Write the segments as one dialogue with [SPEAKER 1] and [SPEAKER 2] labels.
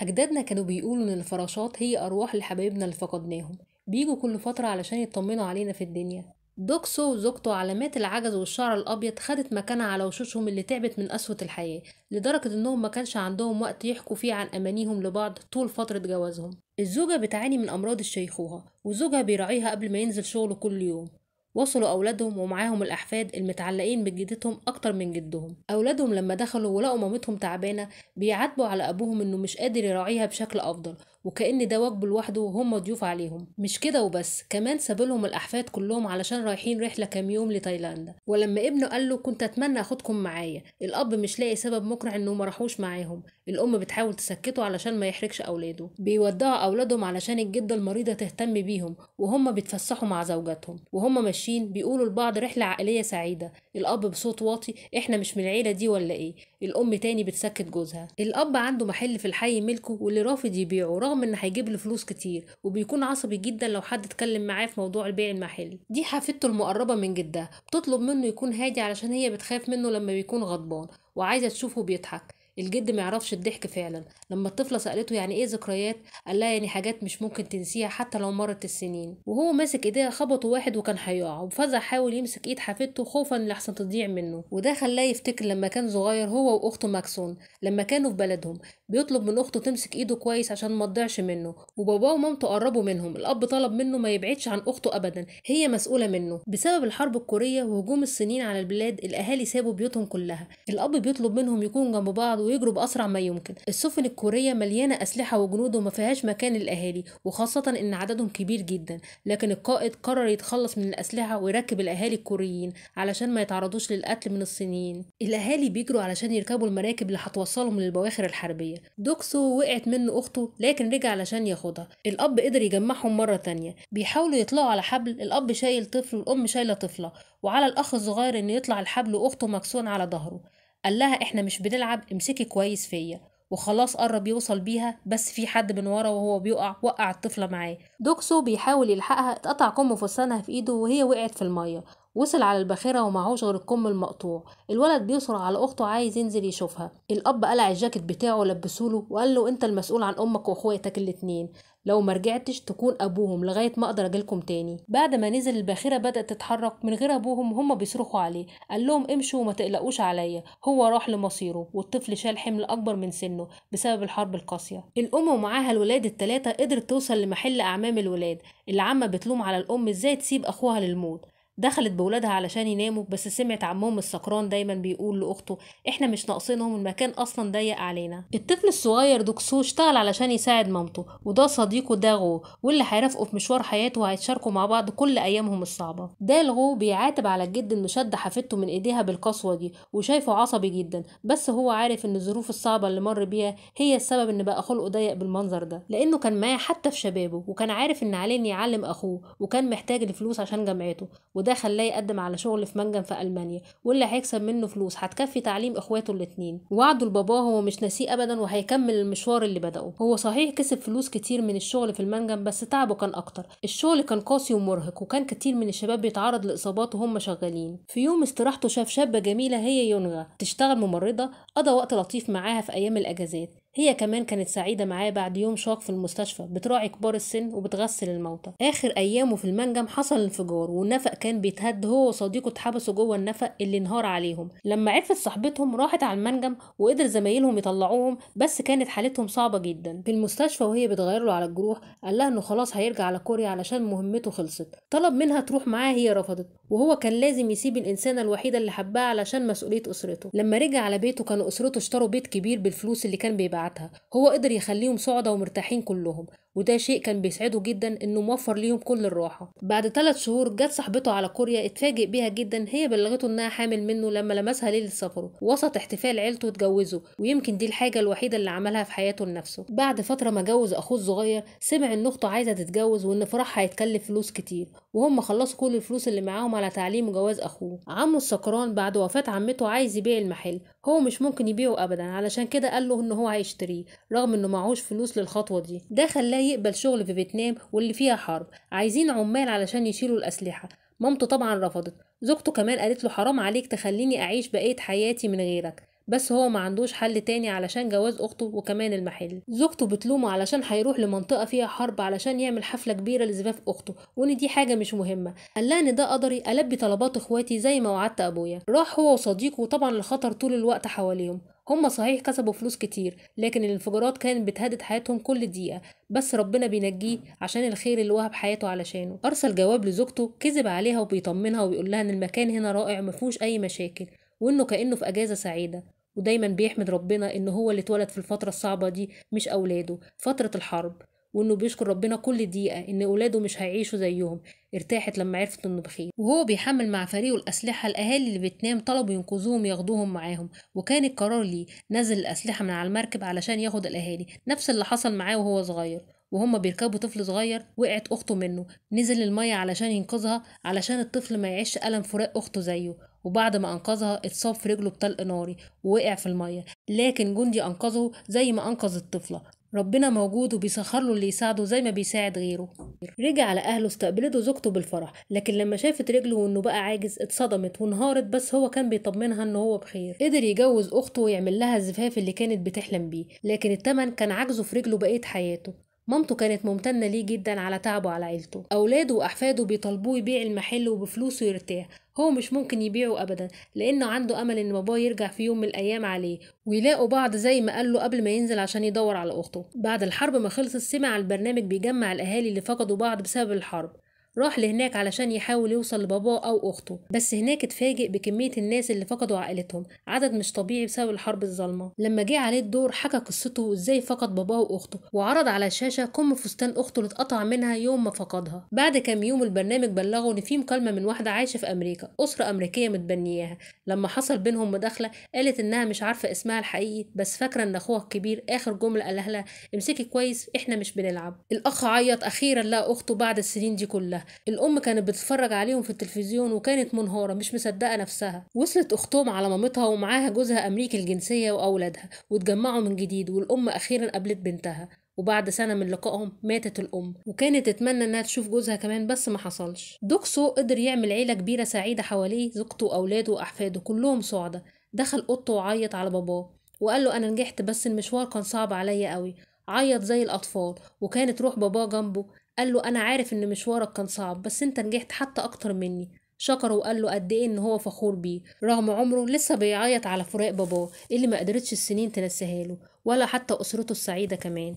[SPEAKER 1] أجدادنا كانوا بيقولوا إن الفراشات هي أرواح لحبايبنا اللي فقدناهم بيجوا كل فترة علشان يطمنوا علينا في الدنيا دوكسو وزوجته علامات العجز والشعر الأبيض خدت مكانها على وشوشهم اللي تعبت من قسوة الحياة لدرجة إنهم ما كانش عندهم وقت يحكوا فيه عن أمانيهم لبعض طول فترة جوازهم الزوجة بتعاني من أمراض الشيخوخة وزوجها بيراعيها قبل ما ينزل شغله كل يوم وصلوا أولادهم ومعاهم الأحفاد المتعلقين بجدتهم أكتر من جدهم أولادهم لما دخلوا ولقوا مامتهم تعبانة بيعاتبوا على أبوهم إنه مش قادر يراعيها بشكل أفضل وكأن ده واجبه لوحده وهم ضيوف عليهم مش كده وبس كمان لهم الأحفاد كلهم علشان رايحين رحلة كام يوم لتايلاند ولما ابنه قال له كنت أتمنى أخدكم معايا الأب مش لاقي سبب مقنع إنه ما راحوش معاهم الأم بتحاول تسكته علشان ما يحرجش أولاده بيودعوا أولادهم علشان الجدة المريضة تهتم بيهم وهم بيتفسحوا مع زوجاتهم وهم ماشيين بيقولوا لبعض رحلة عائلية سعيدة الاب بصوت واطي احنا مش من العيله دي ولا ايه الام تاني بتسكت جوزها الاب عنده محل في الحي ملكه واللي رافض يبيعه رغم ان هيجيب له فلوس كتير وبيكون عصبي جدا لو حد اتكلم معاه في موضوع البيع المحل دي حفيدته المقربه من جدها بتطلب منه يكون هادي علشان هي بتخاف منه لما بيكون غضبان وعايزه تشوفه بيضحك الجد ما يعرفش الضحك فعلا لما الطفله سالته يعني ايه ذكريات قال لها يعني حاجات مش ممكن تنسيها حتى لو مرت السنين وهو ماسك ايديها خبطه واحد وكان هيقع وفزع حاول يمسك ايد حفيدته خوفا لحسن تضيع منه وده خلاه يفتكر لما كان صغير هو واخته ماكسون لما كانوا في بلدهم بيطلب من اخته تمسك ايده كويس عشان ما تضيعش منه وباباه ومامته قربوا منهم الاب طلب منه ما يبعدش عن اخته ابدا هي مسؤوله منه بسبب الحرب الكوريه وهجوم الصينيين على البلاد الاهالي سابوا بيوتهم كلها الاب بيطلب منهم يكونوا جنب بعض ويجروا بأسرع ما يمكن السفن الكورية مليانة أسلحة وجنود وما فيهاش مكان للأهالي وخاصة إن عددهم كبير جدا لكن القائد قرر يتخلص من الأسلحة ويركب الأهالي الكوريين علشان ما يتعرضوش للقتل من الصينيين الأهالي بيجروا علشان يركبوا المراكب اللي هتوصلهم للبواخر الحربية دوكسو وقعت منه أخته لكن رجع علشان ياخدها الأب قدر يجمعهم مرة تانية بيحاولوا يطلعوا على حبل الأب شايل طفل والأم شايلة طفلة وعلى الأخ الصغير إنه يطلع الحبل وأخته مكسون على ظهره قال لها احنا مش بنلعب امسكي كويس فيا وخلاص قرب يوصل بيها بس في حد من ورا وهو بيقع وقع الطفلة معاه دوكسو بيحاول يلحقها اتقطع كم فستانها في ايده وهي وقعت في المية وصل على الباخرة ومعهوش غير الكم المقطوع الولد بيصرع على أخته عايز ينزل يشوفها الأب قلع الجاكيت بتاعه لبسوله وقال له أنت المسؤول عن أمك وأخواتك الاتنين لو ما رجعتش تكون ابوهم لغايه ما اقدر اجيلكم تاني بعد ما نزل الباخره بدات تتحرك من غير ابوهم هما بيصرخوا عليه قال لهم امشوا وما تقلقوش عليا هو راح لمصيره والطفل شال حمل اكبر من سنه بسبب الحرب القاسيه الام ومعاها الولاد الثلاثه قدرت توصل لمحل اعمام الولاد العمه بتلوم على الام ازاي تسيب اخوها للموت دخلت بولادها علشان يناموا بس سمعت عمهم السكران دايما بيقول لاخته احنا مش ناقصينهم المكان اصلا ضيق علينا الطفل الصغير دوكسو اشتغل علشان يساعد مامته وده صديقه داغو واللي هيرافقه في مشوار حياته وهيتشاركوا مع بعض كل ايامهم الصعبه دالغو بيعاتب على الجد انه شد حفيدته من ايديها بالقسوه دي وشايفه عصبي جدا بس هو عارف ان الظروف الصعبه اللي مر بيها هي السبب ان بقى خلقه ضيق بالمنظر ده لانه كان معاه حتى في شبابه وكان عارف ان عليه ان يعلم اخوه وكان محتاج الفلوس عشان جامعته وده خلاه يقدم على شغل في منجم في ألمانيا واللي هيكسب منه فلوس هتكفي تعليم إخواته الاتنين وعده لباباه هو مش ناسيه أبدا وهيكمل المشوار اللي بدأه هو صحيح كسب فلوس كتير من الشغل في المنجم بس تعبه كان أكتر الشغل كان قاسي ومرهق وكان كتير من الشباب بيتعرض لإصابات وهم شغالين في يوم استراحته شاف شابة جميلة هي يونغا تشتغل ممرضة قضى وقت لطيف معاها في أيام الأجازات هي كمان كانت سعيدة معاه بعد يوم شاق في المستشفى بتراعي كبار السن وبتغسل الموتى آخر أيامه في المنجم حصل انفجار والنفق كان بيتهد هو وصديقه اتحبسوا جوه النفق اللي انهار عليهم لما عرفت صاحبتهم راحت على المنجم وقدر زمايلهم يطلعوهم بس كانت حالتهم صعبة جدا في المستشفى وهي بتغير له على الجروح قال لها انه خلاص هيرجع على كوريا علشان مهمته خلصت طلب منها تروح معاه هي رفضت وهو كان لازم يسيب الإنسانة الوحيدة اللي حباها علشان مسؤولية أسرته لما رجع على بيته كانوا أسرته اشتروا بيت كبير بالفلوس اللي كان بيبعتها بتاعتها هو قدر يخليهم سعداء ومرتاحين كلهم وده شيء كان بيسعده جدا انه موفر ليهم كل الراحه بعد ثلاث شهور جت صاحبته على كوريا اتفاجئ بيها جدا هي بلغته انها حامل منه لما لمسها ليله سفره وسط احتفال عيلته اتجوزوا ويمكن دي الحاجه الوحيده اللي عملها في حياته لنفسه بعد فتره ما جوز اخوه الصغير سمع ان اخته عايزه تتجوز وان فرحها هيتكلف فلوس كتير وهم خلصوا كل الفلوس اللي معاهم على تعليم وجواز اخوه عمه السكران بعد وفاه عمته عايز يبيع المحل هو مش ممكن يبيعه ابدا علشان كده قال له ان هو هيشتريه رغم انه معهوش فلوس للخطوه دي ده خلاه يقبل شغل في فيتنام واللي فيها حرب عايزين عمال علشان يشيلوا الأسلحة مامته طبعا رفضت زوجته كمان قالت له حرام عليك تخليني أعيش بقية حياتي من غيرك بس هو ما عندوش حل تاني علشان جواز اخته وكمان المحل زوجته بتلومه علشان هيروح لمنطقه فيها حرب علشان يعمل حفله كبيره لزفاف اخته وان دي حاجه مش مهمه قال لها ان ده قدري البي طلبات اخواتي زي ما وعدت ابويا راح هو وصديقه وطبعا الخطر طول الوقت حواليهم هم صحيح كسبوا فلوس كتير لكن الانفجارات كانت بتهدد حياتهم كل دقيقة بس ربنا بينجيه عشان الخير اللي وهب حياته علشانه أرسل جواب لزوجته كذب عليها وبيطمنها وبيقول لها إن المكان هنا رائع مفهوش أي مشاكل وإنه كأنه في أجازة سعيدة ودايما بيحمد ربنا إن هو اللي اتولد في الفترة الصعبة دي مش أولاده فترة الحرب وانه بيشكر ربنا كل دقيقه ان اولاده مش هيعيشوا زيهم ارتاحت لما عرفت انه بخير وهو بيحمل مع فريقه الاسلحه الاهالي اللي بتنام طلبوا ينقذوهم ياخدوهم معاهم وكان القرار ليه نزل الاسلحه من على المركب علشان ياخد الاهالي نفس اللي حصل معاه وهو صغير وهما بيركبوا طفل صغير وقعت اخته منه نزل الميه علشان ينقذها علشان الطفل ما يعيش الم فراق اخته زيه وبعد ما انقذها اتصاب في رجله بطلق ناري ووقع في الميه لكن جندي انقذه زي ما انقذ الطفله ربنا موجود وبيسخر له اللي يساعده زي ما بيساعد غيره رجع على اهله استقبلته زوجته بالفرح لكن لما شافت رجله وانه بقى عاجز اتصدمت وانهارت بس هو كان بيطمنها ان هو بخير قدر يجوز اخته ويعمل لها الزفاف اللي كانت بتحلم بيه لكن التمن كان عاجزه في رجله بقيه حياته مامته كانت ممتنة ليه جدا على تعبه على عيلته أولاده وأحفاده بيطالبوه يبيع المحل وبفلوسه يرتاح هو مش ممكن يبيعه أبدا لأنه عنده أمل إن باباه يرجع في يوم من الأيام عليه ويلاقوا بعض زي ما قاله قبل ما ينزل عشان يدور على أخته بعد الحرب ما خلصت سمع البرنامج بيجمع الأهالي اللي فقدوا بعض بسبب الحرب راح لهناك علشان يحاول يوصل لباباه أو أخته بس هناك اتفاجئ بكمية الناس اللي فقدوا عائلتهم عدد مش طبيعي بسبب الحرب الظالمة لما جه عليه الدور حكى قصته وازاي فقد باباه وأخته وعرض على الشاشة كم فستان أخته اللي اتقطع منها يوم ما فقدها بعد كام يوم البرنامج بلغه إن في مكالمة من واحدة عايشة في أمريكا أسرة أمريكية متبنياها لما حصل بينهم مداخلة قالت إنها مش عارفة اسمها الحقيقي بس فاكرة إن أخوها الكبير آخر جملة قالها لها امسكي كويس إحنا مش بنلعب الأخ عيط أخيرا لقى أخته بعد السنين دي كلها الام كانت بتتفرج عليهم في التلفزيون وكانت منهاره مش مصدقه نفسها وصلت اختهم على مامتها ومعاها جوزها امريكي الجنسيه واولادها واتجمعوا من جديد والام اخيرا قابلت بنتها وبعد سنة من لقائهم ماتت الأم وكانت تتمنى إنها تشوف جوزها كمان بس ما حصلش دوكسو قدر يعمل عيلة كبيرة سعيدة حواليه زوجته وأولاده وأحفاده كلهم سعداء دخل أوضته وعيط على باباه وقال له أنا نجحت بس المشوار كان صعب عليا قوي عيط زي الأطفال وكانت روح باباه جنبه قال له أنا عارف إن مشوارك كان صعب بس أنت نجحت حتى أكتر مني شكره وقال له قد ايه ان هو فخور بيه رغم عمره لسه بيعيط على فراق باباه اللي ما قدرتش السنين تنساها له ولا حتى اسرته السعيده كمان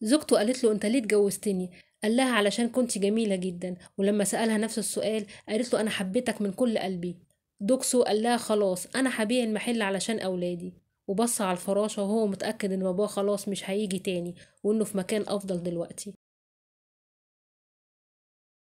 [SPEAKER 1] زوجته قالت له انت ليه اتجوزتني قال لها علشان كنت جميله جدا ولما سالها نفس السؤال قالت له انا حبيتك من كل قلبي دوكسو قال لها خلاص انا هبيع المحل علشان اولادي وبص على الفراشه وهو متاكد ان باباه خلاص مش هيجي تاني وانه في مكان افضل دلوقتي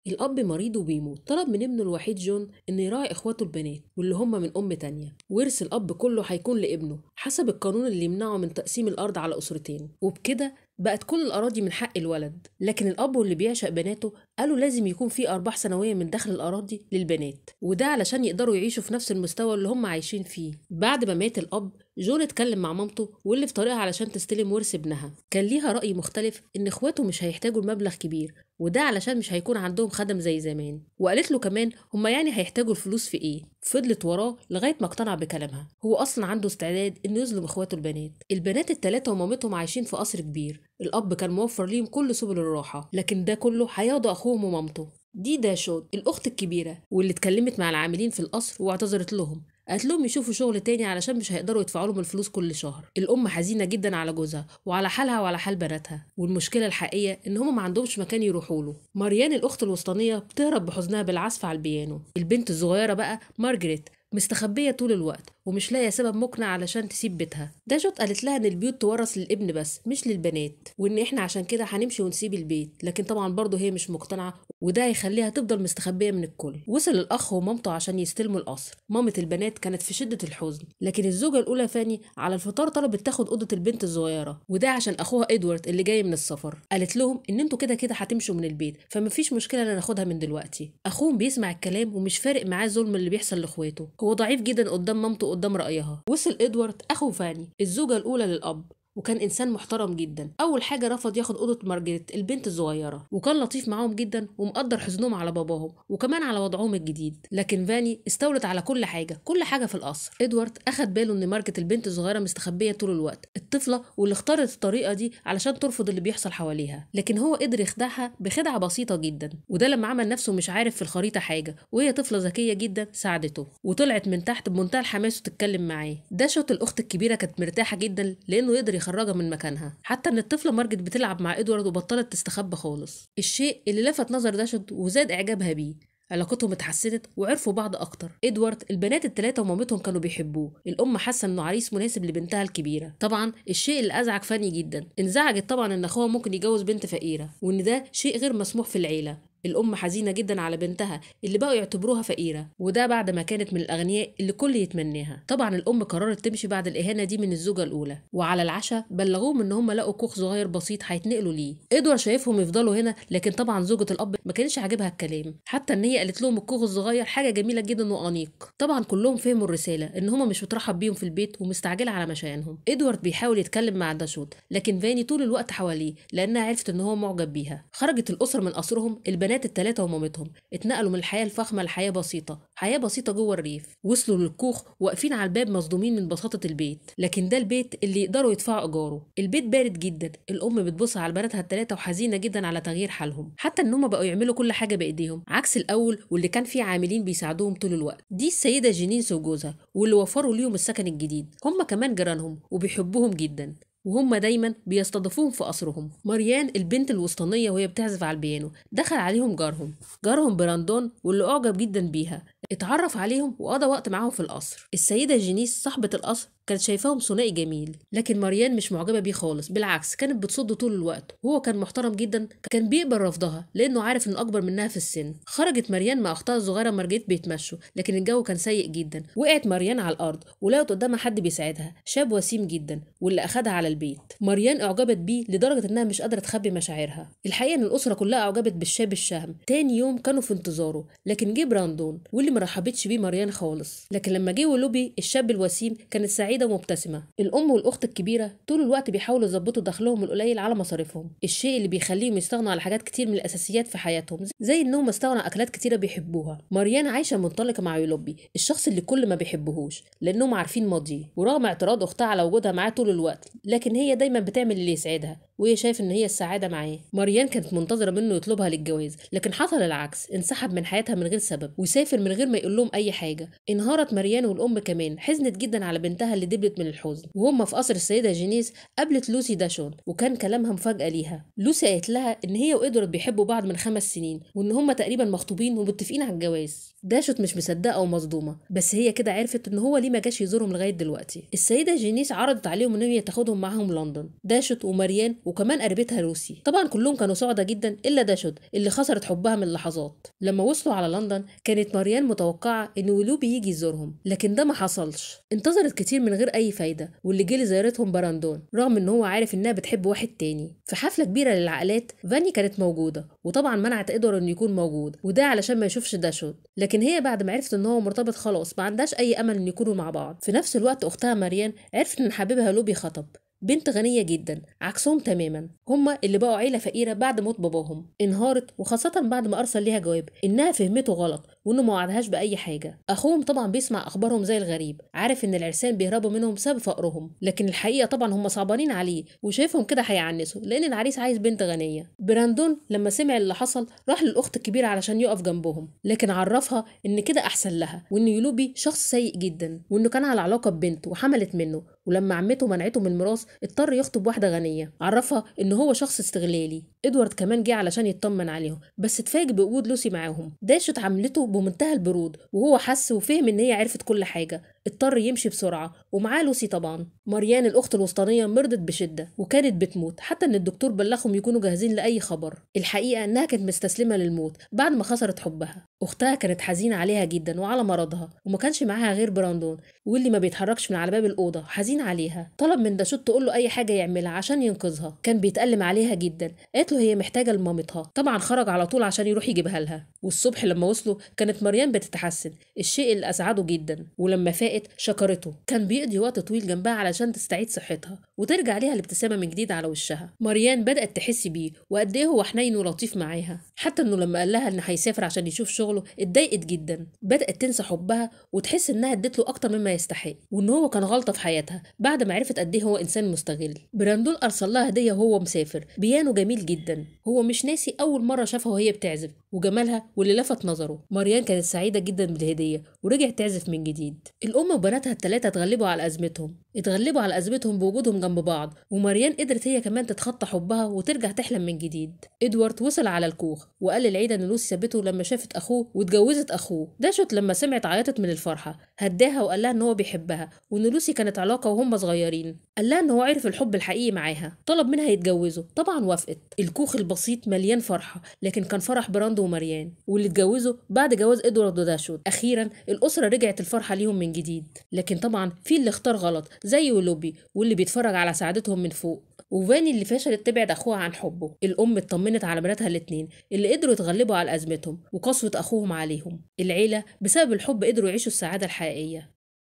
[SPEAKER 1] الأب مريض وبيموت طلب من ابنه الوحيد جون إنه يراعي إخواته البنات واللي هما من أم تانية ورث الأب كله هيكون لابنه حسب القانون اللي يمنعه من تقسيم الأرض على أسرتين وبكده بقت كل الأراضي من حق الولد لكن الأب واللي بيعشق بناته قالوا لازم يكون في أرباح سنوية من دخل الأراضي للبنات وده علشان يقدروا يعيشوا في نفس المستوى اللي هم عايشين فيه بعد ما مات الأب جون اتكلم مع مامته واللي في طريقها علشان تستلم ورث ابنها كان ليها رأي مختلف إن إخواته مش هيحتاجوا المبلغ كبير وده علشان مش هيكون عندهم خدم زي زمان وقالت له كمان هما يعني هيحتاجوا الفلوس في إيه فضلت وراه لغاية ما اقتنع بكلامها هو أصلا عنده استعداد إنه يظلم إخواته البنات البنات الثلاثه ومامتهم عايشين في قصر كبير الأب كان موفر ليهم كل سبل الراحة لكن ده كله هياض أخوهم ومامته دي داشود الأخت الكبيرة واللي اتكلمت مع العاملين في القصر واعتذرت لهم قالت لهم يشوفوا شغل تاني علشان مش هيقدروا يدفعوا لهم الفلوس كل شهر الام حزينه جدا على جوزها وعلى حالها وعلى حال بناتها والمشكله الحقيقيه ان هم ما عندهمش مكان يروحوا له ماريان الاخت الوسطانيه بتهرب بحزنها بالعزف على البيانو البنت الصغيره بقى مارجريت مستخبية طول الوقت ومش لاقية سبب مقنع علشان تسيب بيتها داجوت قالت لها ان البيوت تورث للابن بس مش للبنات وان احنا عشان كده هنمشي ونسيب البيت لكن طبعا برضه هي مش مقتنعة وده هيخليها تفضل مستخبية من الكل وصل الاخ ومامته عشان يستلموا القصر مامة البنات كانت في شدة الحزن لكن الزوجة الاولى فاني على الفطار طلبت تاخد اوضة البنت الصغيرة وده عشان اخوها ادوارد اللي جاي من السفر قالت لهم ان انتوا كده كده هتمشوا من البيت فمفيش مشكلة انا ناخدها من دلوقتي اخوهم بيسمع الكلام ومش فارق معاه الظلم اللي بيحصل لاخواته هو ضعيف جدا قدام مامته قدام رأيها وصل إدوارد أخو فاني الزوجة الأولى للأب وكان انسان محترم جدا اول حاجه رفض ياخد اوضه مارجريت البنت الصغيره وكان لطيف معاهم جدا ومقدر حزنهم على باباهم وكمان على وضعهم الجديد لكن فاني استولت على كل حاجه كل حاجه في القصر ادوارد اخد باله ان مارجريت البنت الصغيره مستخبيه طول الوقت الطفله واللي اختارت الطريقه دي علشان ترفض اللي بيحصل حواليها لكن هو قدر يخدعها بخدعه بسيطه جدا وده لما عمل نفسه مش عارف في الخريطه حاجه وهي طفله ذكيه جدا ساعدته وطلعت من تحت بمنتهى الحماس وتتكلم معاه ده شوت الاخت الكبيره كانت مرتاحه جدا لانه يقدر يخ متخرجه من مكانها حتى ان الطفله مارجت بتلعب مع ادوارد وبطلت تستخبى خالص الشيء اللي لفت نظر داشد وزاد اعجابها بيه علاقتهم اتحسنت وعرفوا بعض اكتر ادوارد البنات الثلاثه ومامتهم كانوا بيحبوه الام حاسه انه عريس مناسب لبنتها الكبيره طبعا الشيء اللي ازعج فاني جدا انزعجت طبعا ان اخوها ممكن يتجوز بنت فقيره وان ده شيء غير مسموح في العيله الأم حزينة جدا على بنتها اللي بقوا يعتبروها فقيرة وده بعد ما كانت من الأغنياء اللي كل يتمناها طبعا الأم قررت تمشي بعد الإهانة دي من الزوجة الأولى وعلى العشاء بلغوهم إن هم لقوا كوخ صغير بسيط هيتنقلوا ليه إدوار شايفهم يفضلوا هنا لكن طبعا زوجة الأب ما كانش عاجبها الكلام حتى إن هي قالت لهم الكوخ الصغير حاجة جميلة جدا وأنيق طبعا كلهم فهموا الرسالة إن هم مش مترحب بيهم في البيت ومستعجلة على مشاعرهم إدوارد بيحاول يتكلم مع داشوت لكن فاني طول الوقت حواليه لأنها عرفت إن هو معجب بيها خرجت الأسرة من قصرهم البنات التلاتة ومامتهم اتنقلوا من الحياة الفخمة لحياة بسيطة حياة بسيطة جوه الريف وصلوا للكوخ واقفين على الباب مصدومين من بساطة البيت لكن ده البيت اللي يقدروا يدفعوا إيجاره البيت بارد جدا الأم بتبص على بناتها التلاتة وحزينة جدا على تغيير حالهم حتى إن هما بقوا يعملوا كل حاجة بإيديهم عكس الأول واللي كان فيه عاملين بيساعدوهم طول الوقت دي السيدة جينينس وجوزها واللي وفروا ليهم السكن الجديد هم كمان جيرانهم وبيحبوهم جدا وهم دايما بيستضيفوهم في قصرهم مريان البنت الوسطانية وهي بتعزف على البيانو دخل عليهم جارهم جارهم براندون واللي أعجب جدا بيها اتعرف عليهم وقضى وقت معاهم في القصر السيده جينيس صاحبه القصر كانت شايفاهم ثنائي جميل لكن ماريان مش معجبه بيه خالص بالعكس كانت بتصده طول الوقت وهو كان محترم جدا كان بيقبل رفضها لانه عارف انه اكبر منها في السن خرجت ماريان مع اختها الصغيره مارجيت بيتمشوا لكن الجو كان سيء جدا وقعت ماريان على الارض ولقت قدامها حد بيساعدها شاب وسيم جدا واللي اخدها على البيت ماريان اعجبت بيه لدرجه انها مش قادره تخبي مشاعرها الحقيقه ان الاسره كلها اعجبت بالشاب الشهم تاني يوم كانوا في انتظاره لكن جه براندون واللي اللي ما رحبتش بيه مريان خالص لكن لما جه ولوبي الشاب الوسيم كانت سعيده ومبتسمه الام والاخت الكبيره طول الوقت بيحاولوا يظبطوا دخلهم القليل على مصاريفهم الشيء اللي بيخليهم يستغنوا على حاجات كتير من الاساسيات في حياتهم زي انهم استغنوا اكلات كتيره بيحبوها مريان عايشه منطلقه مع يولوبي الشخص اللي كل ما بيحبهوش لانهم عارفين ماضيه ورغم اعتراض اختها على وجودها معاه طول الوقت لكن هي دايما بتعمل اللي يسعدها وهي شايف ان هي السعاده معاه مريان كانت منتظره منه يطلبها للجواز لكن حصل العكس انسحب من حياتها من غير سبب وسافر من غير ما يقول لهم اي حاجه انهارت مريان والام كمان حزنت جدا على بنتها اللي دبلت من الحزن وهم في قصر السيده جينيس قابلت لوسي داشون وكان كلامها مفاجاه ليها لوسي قالت لها ان هي وادوارد بيحبوا بعض من خمس سنين وان هم تقريبا مخطوبين ومتفقين على الجواز داشوت مش مصدقه ومصدومه بس هي كده عرفت ان هو ليه ما جاش يزورهم لغايه دلوقتي السيده جينيس عرضت عليهم ان هي تاخدهم معاهم لندن داشوت وماريان وكمان قريبتها لوسي طبعا كلهم كانوا سعداء جدا الا داشود اللي خسرت حبها من لحظات لما وصلوا على لندن كانت ماريان متوقعه ان ولوبي يجي يزورهم لكن ده ما حصلش انتظرت كتير من غير اي فايده واللي جه لزيارتهم براندون رغم ان هو عارف انها بتحب واحد تاني في حفله كبيره للعائلات فاني كانت موجوده وطبعا منعت ادوار انه يكون موجود وده علشان ما يشوفش داشود لكن هي بعد ما عرفت ان هو مرتبط خلاص ما عندهاش اي امل ان يكونوا مع بعض في نفس الوقت اختها ماريان عرفت ان حبيبها لوبي خطب بنت غنية جدا عكسهم تماما هما اللي بقوا عيلة فقيرة بعد موت باباهم انهارت وخاصة بعد ما أرسل ليها جواب إنها فهمته غلط وانه ما وعدهاش باي حاجه اخوهم طبعا بيسمع اخبارهم زي الغريب عارف ان العرسان بيهربوا منهم بسبب فقرهم لكن الحقيقه طبعا هم صعبانين عليه وشايفهم كده هيعنسوا لان العريس عايز بنت غنيه براندون لما سمع اللي حصل راح للاخت الكبيره علشان يقف جنبهم لكن عرفها ان كده احسن لها وان يلوبي شخص سيء جدا وانه كان على علاقه ببنته وحملت منه ولما عمته منعته من الميراث اضطر يخطب واحده غنيه عرفها ان هو شخص استغلالي ادوارد كمان جه علشان يطمن عليهم بس اتفاجئ بوجود لوسي معاهم داشت عملته بمنتهى البرود وهو حس وفهم ان هي عرفت كل حاجه اضطر يمشي بسرعة ومعاه لوسي طبعا مريان الأخت الوسطانية مرضت بشدة وكانت بتموت حتى إن الدكتور بلغهم يكونوا جاهزين لأي خبر الحقيقة إنها كانت مستسلمة للموت بعد ما خسرت حبها أختها كانت حزينة عليها جدا وعلى مرضها وما كانش معاها غير براندون واللي ما بيتحركش من على باب الأوضة حزين عليها طلب من داشوت تقول له أي حاجة يعملها عشان ينقذها كان بيتألم عليها جدا قالت له هي محتاجة لمامتها طبعا خرج على طول عشان يروح يجيبها لها والصبح لما وصلوا كانت مريان بتتحسن الشيء اللي أسعده جدا ولما فاق شكرته كان بيقضي وقت طويل جنبها علشان تستعيد صحتها وترجع ليها الابتسامة من جديد على وشها مريان بدأت تحس بيه وقد إيه هو حنين ولطيف معاها حتى إنه لما قال لها إن هيسافر عشان يشوف شغله اتضايقت جدا بدأت تنسى حبها وتحس إنها ادت له أكتر مما يستحق وإن هو كان غلطة في حياتها بعد ما عرفت قد إيه هو إنسان مستغل براندول أرسل لها هدية وهو مسافر بيانو جميل جدا هو مش ناسي أول مرة شافها وهي بتعزف وجمالها واللي لفت نظره مريان كانت سعيدة جدا بالهدية ورجعت تعزف من جديد الأم وبناتها الثلاثة اتغلبوا على أزمتهم اتغلبوا على أزمتهم بوجودهم جنب بعض وماريان قدرت هي كمان تتخطى حبها وترجع تحلم من جديد ادوارد وصل على الكوخ وقال للعيد ان لوسي سابته لما شافت اخوه واتجوزت اخوه داشت لما سمعت عيطت من الفرحه هداها وقال لها ان هو بيحبها وان لوسي كانت علاقه وهم صغيرين قال لها ان هو عرف الحب الحقيقي معاها طلب منها يتجوزه طبعا وافقت الكوخ البسيط مليان فرحه لكن كان فرح براندو وماريان واللي اتجوزوا بعد جواز ادوارد داشود اخيرا الاسره رجعت الفرحه ليهم من جديد لكن طبعا في اللي اختار غلط زي ولوبي واللي بيتفرج على سعادتهم من فوق وفاني اللي فشلت تبعد اخوها عن حبه الام اطمنت على بناتها الاتنين اللي قدروا يتغلبوا على ازمتهم وقسوه اخوهم عليهم العيله بسبب الحب قدروا يعيشوا السعاده الحقيقيه areia